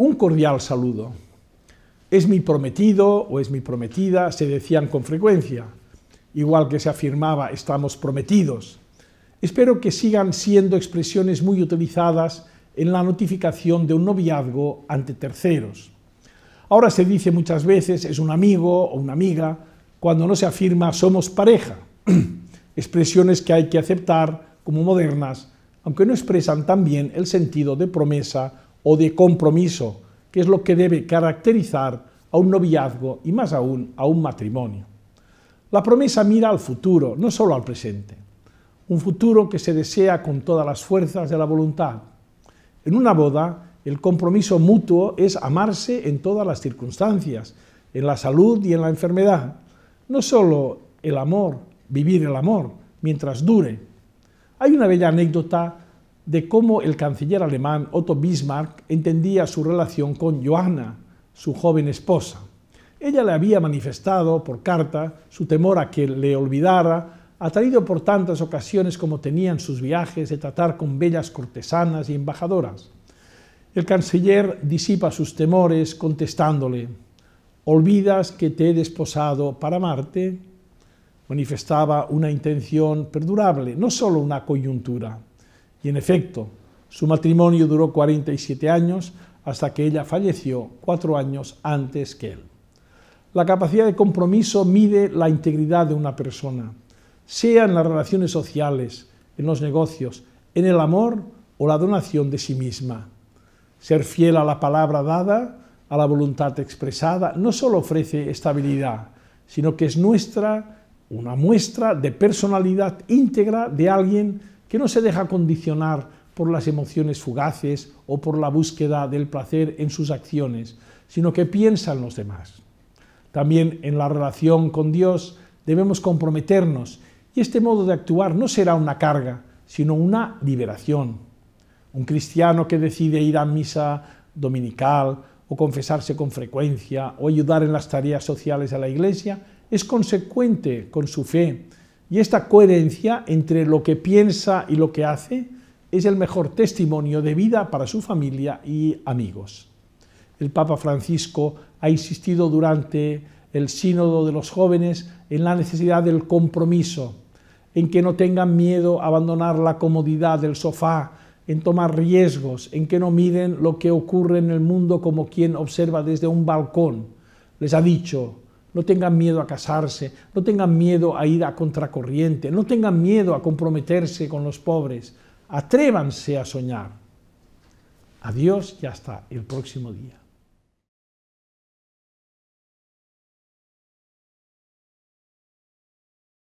Un cordial saludo. Es mi prometido o es mi prometida, se decían con frecuencia, igual que se afirmaba estamos prometidos. Espero que sigan siendo expresiones muy utilizadas en la notificación de un noviazgo ante terceros. Ahora se dice muchas veces es un amigo o una amiga cuando no se afirma somos pareja, expresiones que hay que aceptar como modernas, aunque no expresan tan bien el sentido de promesa o de compromiso, que es lo que debe caracterizar a un noviazgo y más aún a un matrimonio. La promesa mira al futuro, no solo al presente, un futuro que se desea con todas las fuerzas de la voluntad. En una boda, el compromiso mutuo es amarse en todas las circunstancias, en la salud y en la enfermedad. No solo el amor, vivir el amor, mientras dure. Hay una bella anécdota de cómo el canciller alemán Otto Bismarck entendía su relación con Johanna, su joven esposa. Ella le había manifestado por carta su temor a que le olvidara, atraído por tantas ocasiones como tenían sus viajes de tratar con bellas cortesanas y embajadoras. El canciller disipa sus temores contestándole, ¿olvidas que te he desposado para amarte? Manifestaba una intención perdurable, no solo una coyuntura. Y en efecto, su matrimonio duró 47 años hasta que ella falleció cuatro años antes que él. La capacidad de compromiso mide la integridad de una persona, sea en las relaciones sociales, en los negocios, en el amor o la donación de sí misma. Ser fiel a la palabra dada, a la voluntad expresada, no solo ofrece estabilidad, sino que es nuestra una muestra de personalidad íntegra de alguien que no se deja condicionar por las emociones fugaces o por la búsqueda del placer en sus acciones, sino que piensa en los demás. También en la relación con Dios debemos comprometernos y este modo de actuar no será una carga, sino una liberación. Un cristiano que decide ir a misa dominical o confesarse con frecuencia o ayudar en las tareas sociales a la iglesia es consecuente con su fe y esta coherencia entre lo que piensa y lo que hace es el mejor testimonio de vida para su familia y amigos. El Papa Francisco ha insistido durante el sínodo de los jóvenes en la necesidad del compromiso, en que no tengan miedo a abandonar la comodidad del sofá, en tomar riesgos, en que no miden lo que ocurre en el mundo como quien observa desde un balcón. Les ha dicho, no tengan miedo a casarse, no tengan miedo a ir a contracorriente, no tengan miedo a comprometerse con los pobres. Atrévanse a soñar. Adiós y hasta el próximo día.